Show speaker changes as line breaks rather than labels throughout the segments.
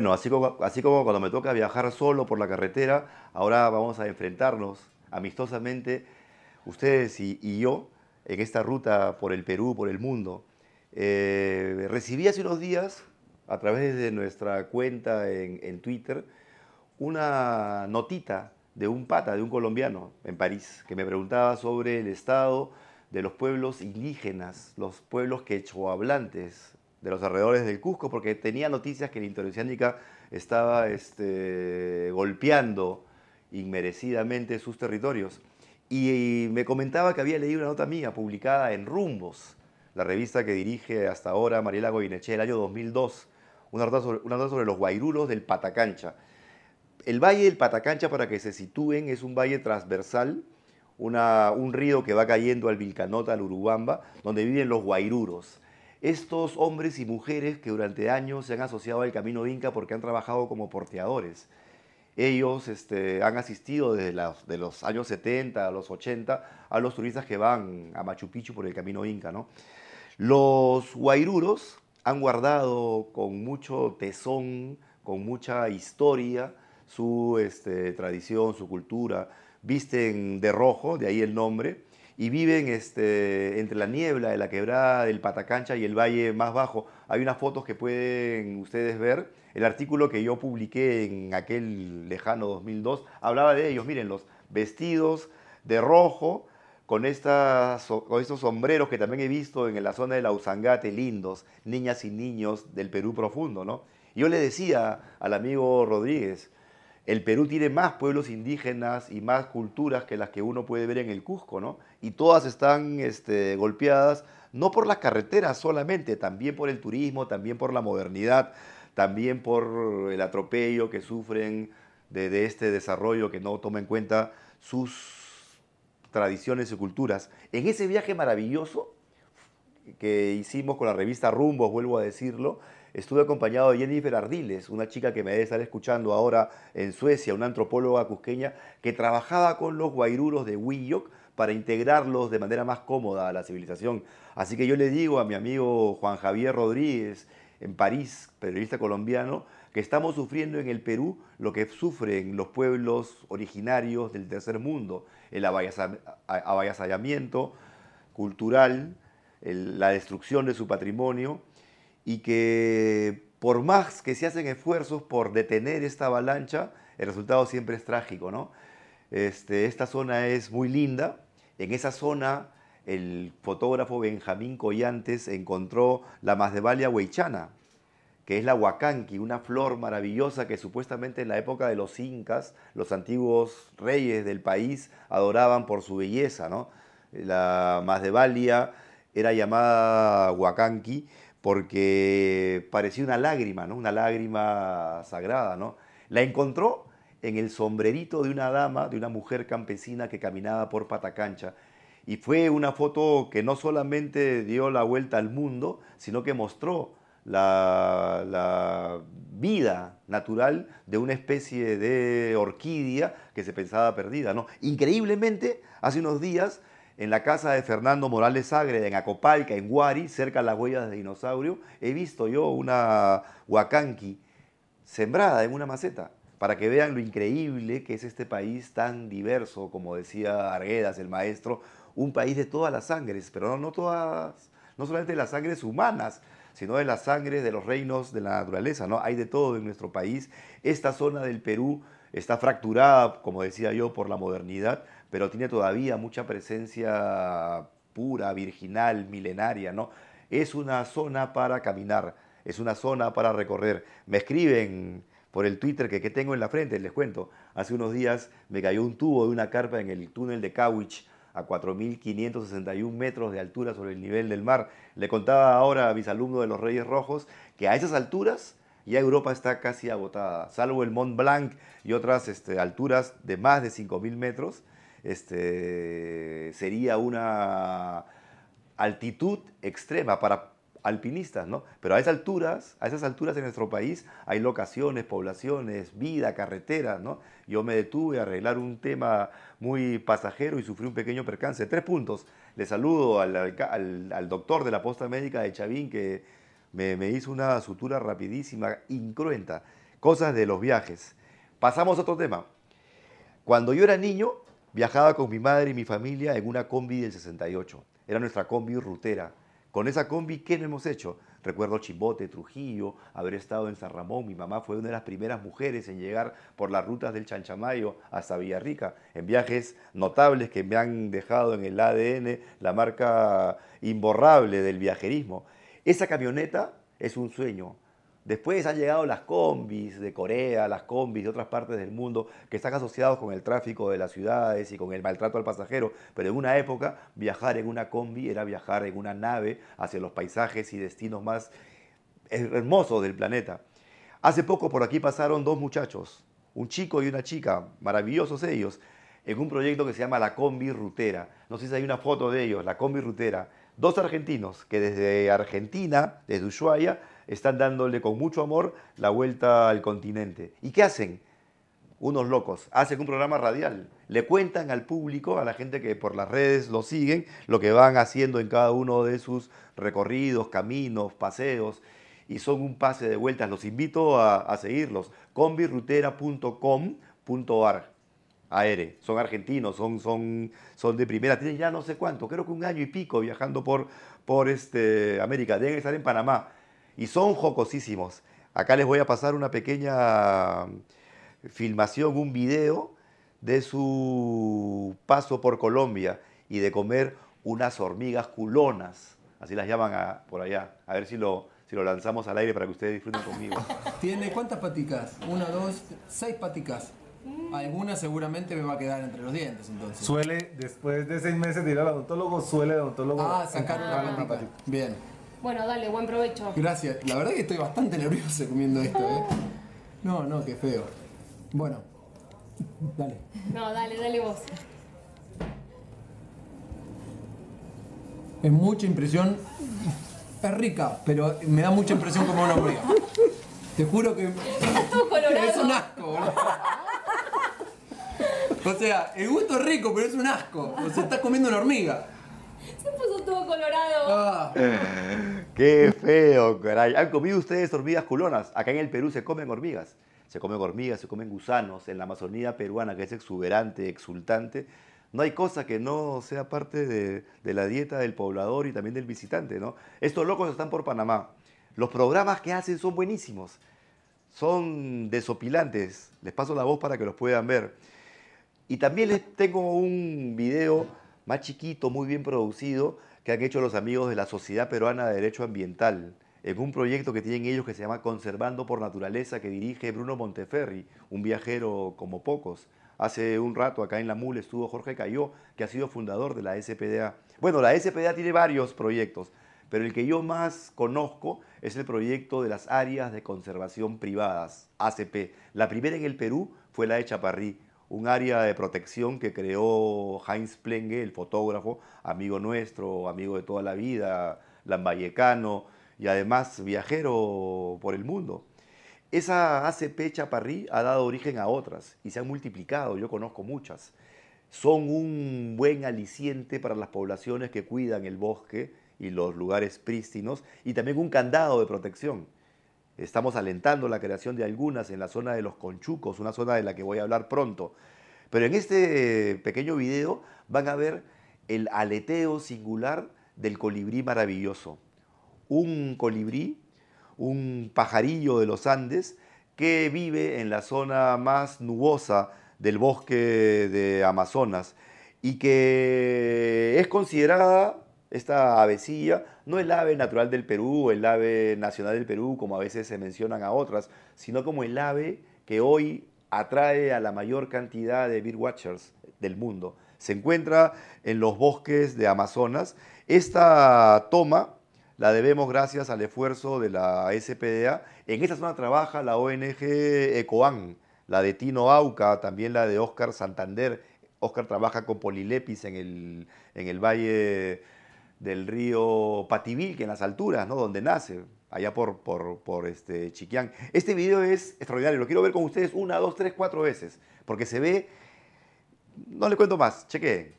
Bueno, así como, cuando me toca viajar solo por la carretera, ahora vamos a enfrentarnos amistosamente, ustedes y, yo, en esta ruta por el Perú, por el mundo. Eh, recibí hace unos días, a través de nuestra cuenta en, Twitter, una notita de un pata, de un colombiano en París, que me preguntaba sobre el estado de los pueblos indígenas, los pueblos hablantes de los alrededores del Cusco, porque tenía noticias que la interoceánica estaba este, golpeando inmerecidamente sus territorios. Y, me comentaba que había leído una nota mía publicada en Rumbos, la revista que dirige hasta ahora Mariela Goyeneche, el año 2002, una nota sobre, los guairuros del Patacancha. El valle del Patacancha, para que se sitúen, es un valle transversal, un río que va cayendo al Vilcanota, al Urubamba, donde viven los guairuros estos hombres y mujeres que durante años se han asociado al camino Inca porque han trabajado como porteadores. Ellos este, han asistido desde de los años 70 a los 80 a los turistas que van a Machu Picchu por el camino Inca. Los guairuros han guardado con mucho tesón, con mucha historia, su este, tradición, su cultura. Visten de rojo, de ahí el nombre, y viven este, entre la niebla de la quebrada del Patacancha y el valle más bajo. Hay unas fotos que pueden ustedes ver. El artículo que yo publiqué en aquel lejano 2002 hablaba de ellos, Miren, los vestidos de rojo, con, estos sombreros que también he visto en la zona de la Usangate, lindos, niñas y niños del Perú profundo, ¿no? Yo le decía al amigo Rodríguez, el Perú tiene más pueblos indígenas y más culturas que las que uno puede ver en el Cusco, ¿no? y todas están este, golpeadas, no por las carreteras solamente, también por el turismo, también por la modernidad, también por el atropello que sufren de, este desarrollo que no toma en cuenta sus tradiciones y culturas. En ese viaje maravilloso que hicimos con la revista Rumbos, vuelvo a decirlo, estuve acompañado de Jennifer Ardiles, una chica que me debe estar escuchando ahora en Suecia, una antropóloga cusqueña que trabajaba con los guairuros de Huilloc para integrarlos de manera más cómoda a la civilización. Así que yo le digo a mi amigo Juan Javier Rodríguez en París, periodista colombiano, que estamos sufriendo en el Perú lo que sufren los pueblos originarios del tercer mundo, el avasallamiento cultural, la destrucción de su patrimonio, y que por más que se hacen esfuerzos por detener esta avalancha, el resultado siempre es trágico, ¿no? Este, esta zona es muy linda, en esa zona, el fotógrafo Benjamín Collantes encontró la masdevalia huichana, que es la huacanqui, una flor maravillosa que supuestamente en la época de los incas, los antiguos reyes del país adoraban por su belleza. ¿no? La masdevalia era llamada huacanqui porque parecía una lágrima, ¿no? una lágrima sagrada. ¿no? La encontró en el sombrerito de una dama, de una mujer campesina que caminaba por Patacancha. Y fue una foto que no solamente dio la vuelta al mundo, sino que mostró la, vida natural de una especie de orquídea que se pensaba perdida. ¿no? Increíblemente, hace unos días, en la casa de Fernando Morales Agre, en Acopalca, en Huari, cerca de las huellas de dinosaurio, he visto yo una huacanqui sembrada en una maceta para que vean lo increíble que es este país tan diverso, como decía Arguedas, el maestro, un país de todas las sangres, pero no, todas, no solamente de las sangres humanas, sino de las sangres de los reinos de la naturaleza, ¿no? Hay de todo en nuestro país. Esta zona del Perú está fracturada, como decía yo, por la modernidad, pero tiene todavía mucha presencia pura, virginal, milenaria, ¿no? Es una zona para caminar, es una zona para recorrer. Me escriben por el Twitter que, tengo en la frente, les cuento. Hace unos días me cayó un tubo de una carpa en el túnel de Cowich a 4.561 metros de altura sobre el nivel del mar. Le contaba ahora a mis alumnos de los Reyes Rojos que a esas alturas ya Europa está casi agotada, salvo el Mont Blanc y otras este, alturas de más de 5.000 metros. Este, sería una altitud extrema para alpinistas, ¿no? Pero a esas alturas, a esas alturas en nuestro país hay locaciones, poblaciones, vida, carretera, ¿no? Yo me detuve a arreglar un tema muy pasajero y sufrí un pequeño percance. Tres puntos. Le saludo al, doctor de la posta médica de Chavín que me, me hizo una sutura rapidísima, incruenta. Cosas de los viajes. Pasamos a otro tema. Cuando yo era niño, viajaba con mi madre y mi familia en una combi del 68. Era nuestra combi rutera con esa combi, ¿qué no hemos hecho? Recuerdo Chimbote, Trujillo, haber estado en San Ramón. Mi mamá fue una de las primeras mujeres en llegar por las rutas del Chanchamayo hasta Villarrica, en viajes notables que me han dejado en el ADN la marca imborrable del viajerismo. Esa camioneta es un sueño, Después han llegado las combis de Corea, las combis de otras partes del mundo que están asociados con el tráfico de las ciudades y con el maltrato al pasajero, pero en una época viajar en una combi era viajar en una nave hacia los paisajes y destinos más hermosos del planeta. Hace poco por aquí pasaron dos muchachos, un chico y una chica, maravillosos ellos, en un proyecto que se llama La Combi Rutera. No sé si hay una foto de ellos, La Combi Rutera. Dos argentinos que desde Argentina, desde Ushuaia, están dándole con mucho amor la vuelta al continente. ¿Y qué hacen? Unos locos, hacen un programa radial, le cuentan al público, a la gente que por las redes lo siguen, lo que van haciendo en cada uno de sus recorridos, caminos, paseos, y son un pase de vueltas. Los invito a, seguirlos, combirrutera.com.ar. AR. Son argentinos, son, son, son de primera. Tienen ya no sé cuánto, creo que un año y pico viajando por, por este, América. Deben estar en Panamá y son jocosísimos. Acá les voy a pasar una pequeña mm, filmación, un video de su paso por Colombia y de comer unas hormigas culonas, así las llaman ah, por allá. A ver si lo, si lo lanzamos al aire para que ustedes disfruten conmigo. ¿Tiene cuántas paticas? Una, dos, seis paticas. Alguna seguramente me va a quedar entre los dientes, entonces. Suele, después de seis meses de ir al odontólogo, suele el odontólogo ah, sacar una, una Bien. Bueno, dale, buen provecho. Gracias. La verdad es que estoy bastante nervioso comiendo esto, ¿eh? No, no, qué feo. Bueno, dale. No, dale, dale vos. Es mucha impresión. Es rica, pero me da mucha impresión como una hormiga. Te juro que. Es un asco, boludo. O sea, el gusto es rico, pero es un asco. O sea, estás comiendo una hormiga colorado. Ah. Qué feo, caray. ¿Han comido ustedes hormigas culonas? Acá en el Perú se comen hormigas. Se comen hormigas, se comen gusanos. En la Amazonía peruana, que es exuberante, exultante, no hay cosa que no sea parte de, de, la dieta del poblador y también del visitante, ¿no? Estos locos están por Panamá. Los programas que hacen son buenísimos. Son desopilantes. Les paso la voz para que los puedan ver. Y también les tengo un video más chiquito, muy bien producido, que han hecho los amigos de la Sociedad Peruana de Derecho Ambiental en un proyecto que tienen ellos que se llama Conservando por Naturaleza, que dirige Bruno Monteferri, un viajero como pocos. Hace un rato acá en la MUL estuvo Jorge Cayó, que ha sido fundador de la SPDA. Bueno, la SPDA tiene varios proyectos, pero el que yo más conozco es el proyecto de las áreas de conservación privadas, ACP. La primera en el Perú fue la de Chaparrí, un área de protección que creó Heinz Plenge, el fotógrafo, amigo nuestro, amigo de toda la vida, lambayecano y además viajero por el mundo. Esa ACP Chaparrí ha dado origen a otras y se han multiplicado, yo conozco muchas. Son un buen aliciente para las poblaciones que cuidan el bosque y los lugares prístinos y también un candado de protección Estamos alentando la creación de algunas en la zona de los conchucos, una zona de la que voy a hablar pronto. Pero en este eh, pequeño video van a ver el aleteo singular del colibrí maravilloso. Un colibrí, un pajarillo de los Andes, que vive en la zona más nubosa del bosque de Amazonas y que es considerada esta avecilla no es el ave natural del Perú, el ave nacional del Perú, como a veces se mencionan a otras, sino como el ave que hoy atrae a la mayor cantidad de watchers del mundo. Se encuentra en los bosques de Amazonas. Esta toma la debemos gracias al esfuerzo de la SPDA. En esta zona trabaja la ONG ECOAN, la de Tino Auca, también la de Oscar Santander. Oscar trabaja con Polilepis en el, en el Valle del río Patibil, que en las alturas, ¿no? Donde nace, allá por, por, por este Chiquián. Este video es extraordinario, lo quiero ver con ustedes una, dos, tres, cuatro veces, porque se ve... No le cuento más, cheque.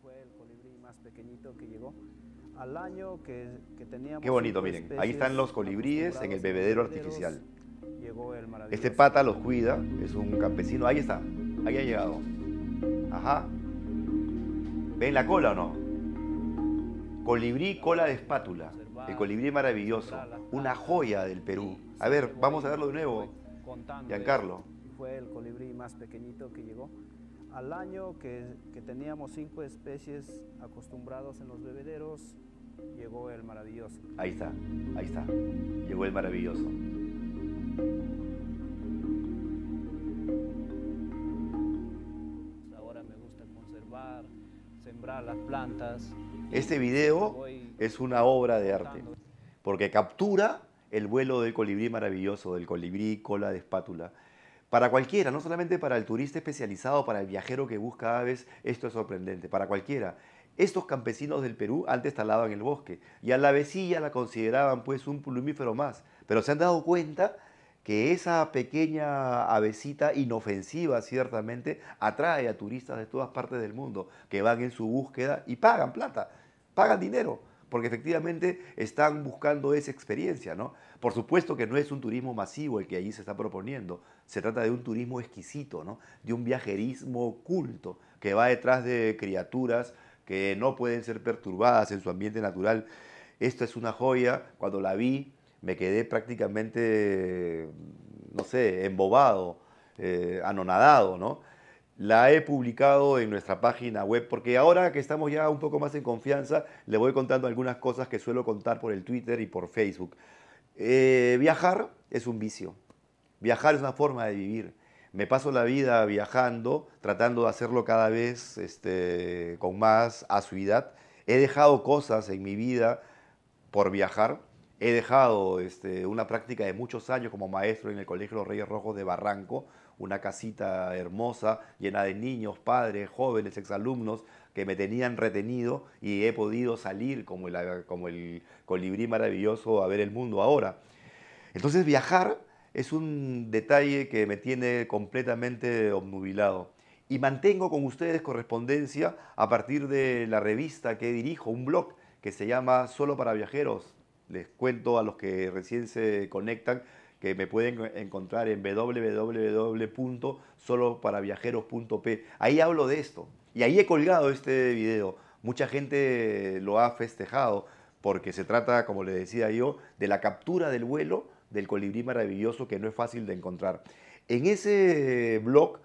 Fue el colibrí más pequeñito que llegó al año que, Qué bonito, miren, ahí están los colibríes en el bebedero artificial. este pata los cuida, es un campesino, ahí está, ahí ha llegado. Ajá. ¿Ven la cola o no? Colibrí cola de espátula. El colibrí maravilloso. Una joya del Perú. A ver, vamos a verlo de nuevo. Giancarlo. Fue el colibrí más pequeñito que llegó. Al año que, teníamos cinco especies acostumbrados en los bebederos, llegó el maravilloso. Ahí está, ahí está. Llegó el maravilloso. las plantas. Este video es una obra de arte, porque captura el vuelo del colibrí maravilloso, del colibrí cola de espátula. Para cualquiera, no solamente para el turista especializado, para el viajero que busca aves, esto es sorprendente, para cualquiera. Estos campesinos del Perú antes talaban el bosque y a la vecilla la consideraban pues un plumífero más, pero se han dado cuenta que esa pequeña avecita inofensiva ciertamente atrae a turistas de todas partes del mundo que van en su búsqueda y pagan plata, pagan dinero, porque efectivamente están buscando esa experiencia, ¿no? Por supuesto que no es un turismo masivo el que allí se está proponiendo, se trata de un turismo exquisito, ¿no? De un viajerismo oculto que va detrás de criaturas que no pueden ser perturbadas en su ambiente natural. Esto es una joya, cuando la vi me quedé prácticamente, no sé, embobado, eh, anonadado, ¿no? La he publicado en nuestra página web porque ahora que estamos ya un poco más en confianza, le voy contando algunas cosas que suelo contar por el Twitter y por Facebook. Eh, viajar es un vicio. Viajar es una forma de vivir. Me paso la vida viajando, tratando de hacerlo cada vez este, con más asiduidad. He dejado cosas en mi vida por viajar He dejado este, una práctica de muchos años como maestro en el Colegio Los Reyes Rojos de Barranco, una casita hermosa, llena de niños, padres, jóvenes, exalumnos, que me tenían retenido y he podido salir como el, como el colibrí maravilloso a ver el mundo ahora. Entonces viajar es un detalle que me tiene completamente obnubilado. Y mantengo con ustedes correspondencia a partir de la revista que dirijo, un blog que se llama Solo para Viajeros, les cuento a los que recién se conectan que me pueden encontrar en www.soloparaviajeros.p. Ahí hablo de esto. Y ahí he colgado este video. Mucha gente lo ha festejado porque se trata, como le decía yo, de la captura del vuelo del colibrí maravilloso que no es fácil de encontrar. En ese blog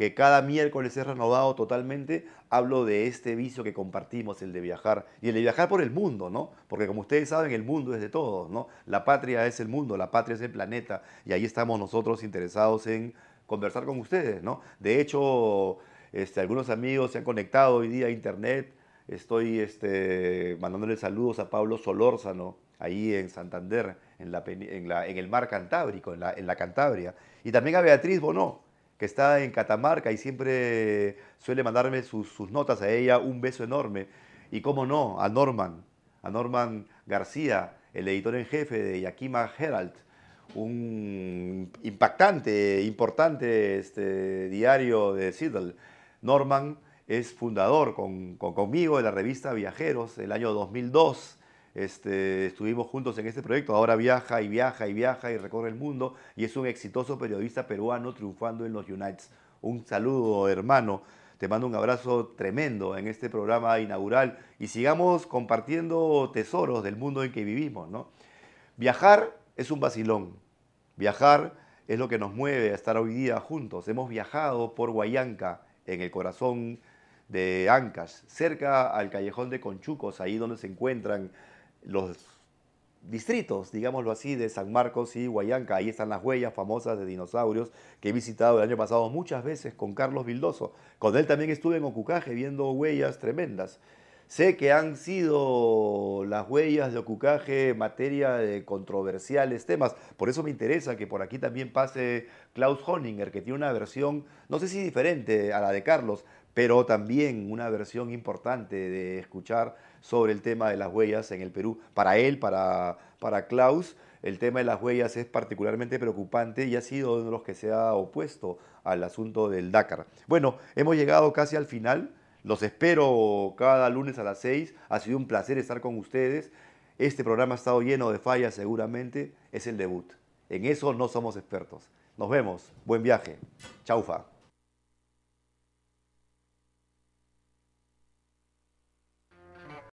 que cada miércoles es renovado totalmente, hablo de este vicio que compartimos, el de viajar, y el de viajar por el mundo, ¿no? Porque como ustedes saben, el mundo es de todos, ¿no? La patria es el mundo, la patria es el planeta, y ahí estamos nosotros interesados en conversar con ustedes, ¿no? De hecho, este, algunos amigos se han conectado hoy día a internet, estoy este, mandándole saludos a Pablo Solórzano, ahí en Santander, en, la, en, el mar Cantábrico, en la, en la Cantabria, y también a Beatriz Bonó, que está en Catamarca y siempre suele mandarme sus, notas a ella. Un beso enorme. Y cómo no, a Norman, a Norman García, el editor en jefe de Yakima Herald, un impactante, importante este, diario de Seattle. Norman es fundador conmigo de la revista Viajeros el año 2002 este, estuvimos juntos en este proyecto. Ahora viaja y viaja y viaja y recorre el mundo y es un exitoso periodista peruano triunfando en los Unites. Un saludo, hermano. Te mando un abrazo tremendo en este programa inaugural y sigamos compartiendo tesoros del mundo en que vivimos, ¿no? Viajar es un vacilón. Viajar es lo que nos mueve a estar hoy día juntos. Hemos viajado por Guayanca, en el corazón de Ancas, cerca al callejón de Conchucos, ahí donde se encuentran los distritos, digámoslo así, de San Marcos y Huayanca. Ahí están las huellas famosas de dinosaurios que he visitado el año pasado muchas veces con Carlos Vildoso. Con él también estuve en Ocucaje viendo huellas tremendas. Sé que han sido las huellas de Ocucaje materia de controversiales temas. Por eso me interesa que por aquí también pase Klaus Honinger, que tiene una versión, no sé si diferente a la de Carlos, pero también una versión importante de escuchar sobre el tema de las huellas en el Perú. Para él, para, para Klaus, el tema de las huellas es particularmente preocupante y ha sido uno de los que se ha opuesto al asunto del Dakar. Bueno, hemos llegado casi al final. Los espero cada lunes a las 6. Ha sido un placer estar con ustedes. Este programa ha estado lleno de fallas seguramente. Es el debut. En eso no somos expertos. Nos vemos. Buen viaje. Chaufa.